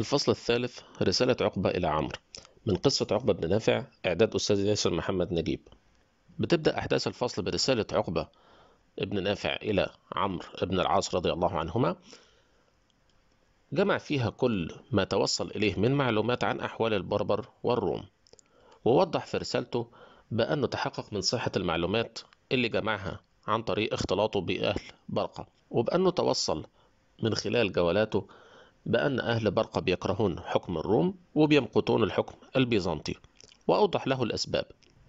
الفصل الثالث رسالة عقبة إلى عمرو من قصة عقبة بن نافع إعداد أستاذ ياسر محمد نجيب بتبدأ أحداث الفصل برسالة عقبة بن نافع إلى عمرو بن العاص رضي الله عنهما جمع فيها كل ما توصل إليه من معلومات عن أحوال البربر والروم ووضح في رسالته بأنه تحقق من صحة المعلومات اللي جمعها عن طريق اختلاطه بأهل برقة وبأنه توصل من خلال جولاته بأن أهل برقة بيكرهون حكم الروم وبيمقتون الحكم البيزنطي وأوضح له الأسباب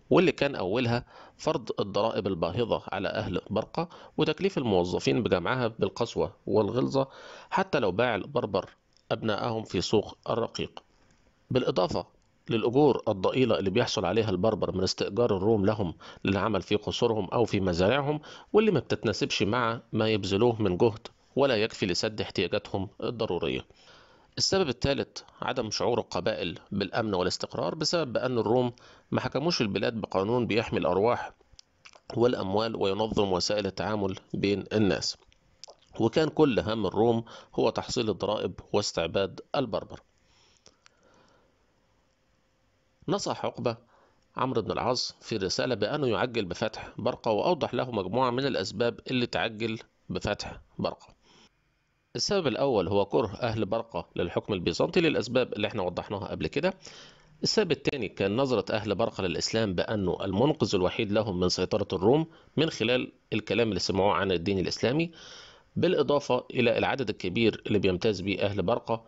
واللي كان أولها فرض الضرائب الباهظة على أهل برقة وتكليف الموظفين بجمعها بالقسوة والغلظة حتى لو باع البربر أبنائهم في سوق الرقيق بالإضافة للأجور الضئيلة اللي بيحصل عليها البربر من استئجار الروم لهم للعمل في قصورهم أو في مزارعهم واللي ما بتتناسبش مع ما يبذلوه من جهد ولا يكفي لسد احتياجاتهم الضرورية السبب الثالث عدم شعور القبائل بالأمن والاستقرار بسبب أن الروم ما حكموش البلاد بقانون بيحمي الأرواح والأموال وينظم وسائل التعامل بين الناس وكان كل هم الروم هو تحصيل الضرائب واستعباد البربر نصح عقبة عمرو بن العاص في رسالة بأنه يعجل بفتح برقة وأوضح له مجموعة من الأسباب اللي تعجل بفتح برقة السبب الأول هو كره أهل برقة للحكم البيزنطي للأسباب اللي احنا وضحناها قبل كده السبب الثاني كان نظرة أهل برقة للإسلام بأنه المنقذ الوحيد لهم من سيطرة الروم من خلال الكلام اللي سمعوه عن الدين الإسلامي بالإضافة إلى العدد الكبير اللي بيمتاز به أهل برقة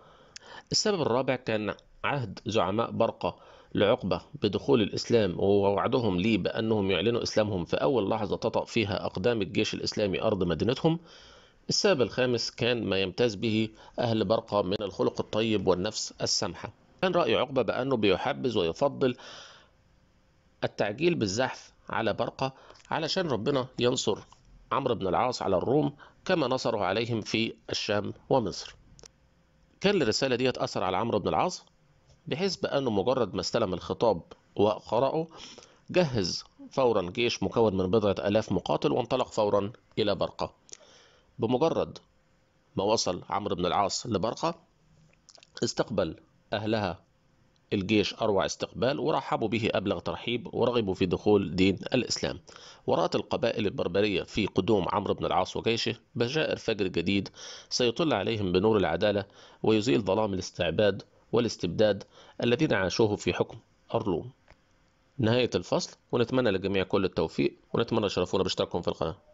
السبب الرابع كان عهد زعماء برقة لعقبة بدخول الإسلام ووعدهم ليه بأنهم يعلنوا إسلامهم في أول لحظة تطأ فيها أقدام الجيش الإسلامي أرض مدينتهم السبب الخامس كان ما يمتاز به أهل برقة من الخلق الطيب والنفس السمحة كان رأي عقبة بأنه بيحبذ ويفضل التعجيل بالزحف على برقة علشان ربنا ينصر عمرو بن العاص على الروم كما نصره عليهم في الشام ومصر كان الرسالة ديت أثر على عمرو بن العاص بحيث بأنه مجرد ما استلم الخطاب وقرأه جهز فورا جيش مكون من بضعة آلاف مقاتل وانطلق فورا إلى برقة بمجرد ما وصل عمرو بن العاص لبرقة استقبل أهلها الجيش أروع استقبال ورحبوا به أبلغ ترحيب ورغبوا في دخول دين الإسلام ورأت القبائل البربرية في قدوم عمرو بن العاص وجيشه بجائر فجر جديد سيطل عليهم بنور العدالة ويزيل ظلام الاستعباد والاستبداد الذين عاشوه في حكم أرلوم نهاية الفصل ونتمنى للجميع كل التوفيق ونتمنى تشرفونا باشتراككم في القناة